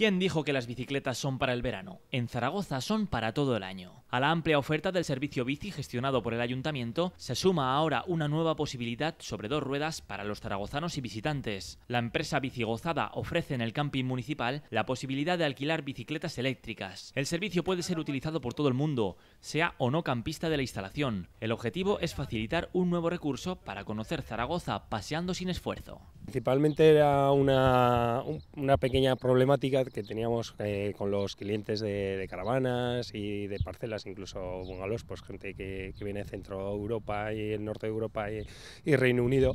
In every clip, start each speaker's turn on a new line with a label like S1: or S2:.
S1: ¿Quién dijo que las bicicletas son para el verano? En Zaragoza son para todo el año. A la amplia oferta del servicio bici gestionado por el ayuntamiento se suma ahora una nueva posibilidad sobre dos ruedas para los zaragozanos y visitantes. La empresa Bicigozada ofrece en el camping municipal la posibilidad de alquilar bicicletas eléctricas. El servicio puede ser utilizado por todo el mundo, sea o no campista de la instalación. El objetivo es facilitar un nuevo recurso para conocer Zaragoza paseando sin esfuerzo.
S2: Principalmente era una, pequeña problemática que teníamos eh, con los clientes de, caravanas y de parcelas, incluso bungalows, pues gente que, viene de Centro Europa y el norte de Europa y, Reino Unido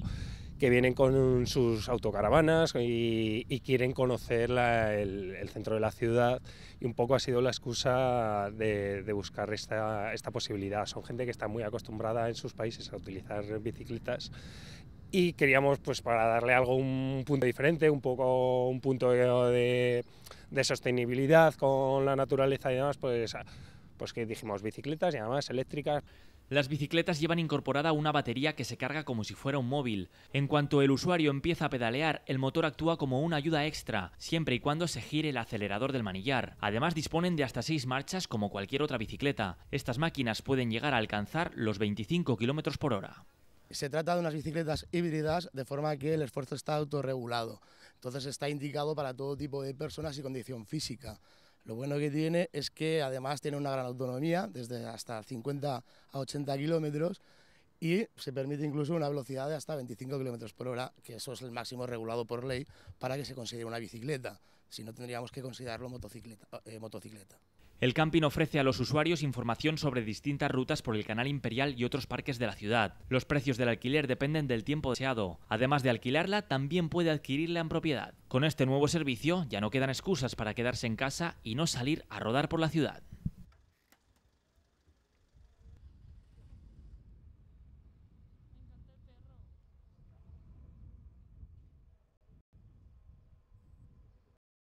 S2: que vienen con sus autocaravanas y, quieren conocer el, centro de la ciudad y un poco ha sido la excusa de, buscar esta, esta, posibilidad. Son gente que está muy acostumbrada en sus países a utilizar bicicletas y queríamos pues para darle algo un punto diferente, un poco un punto de, sostenibilidad con la naturaleza y demás, pues, pues que dijimos
S1: bicicletas y además eléctricas. Las bicicletas llevan incorporada una batería que se carga como si fuera un móvil. En cuanto el usuario empieza a pedalear, el motor actúa como una ayuda extra, siempre y cuando se gire el acelerador del manillar. Además disponen de hasta seis marchas como cualquier otra bicicleta. Estas máquinas pueden llegar a alcanzar los 25 km por hora.
S3: Se trata de unas bicicletas híbridas de forma que el esfuerzo está autorregulado, entonces está indicado para todo tipo de personas y condición física. Lo bueno que tiene es que además tiene una gran autonomía, desde hasta 50 a 80 kilómetros, y se permite incluso una velocidad de hasta 25 kilómetros por hora, que eso es el máximo regulado por ley para que se considere una bicicleta, si no tendríamos que considerarlo motocicleta. Eh, motocicleta.
S1: El camping ofrece a los usuarios información sobre distintas rutas por el Canal Imperial y otros parques de la ciudad. Los precios del alquiler dependen del tiempo deseado. Además de alquilarla, también puede adquirirla en propiedad. Con este nuevo servicio ya no quedan excusas para quedarse en casa y no salir a rodar por la ciudad.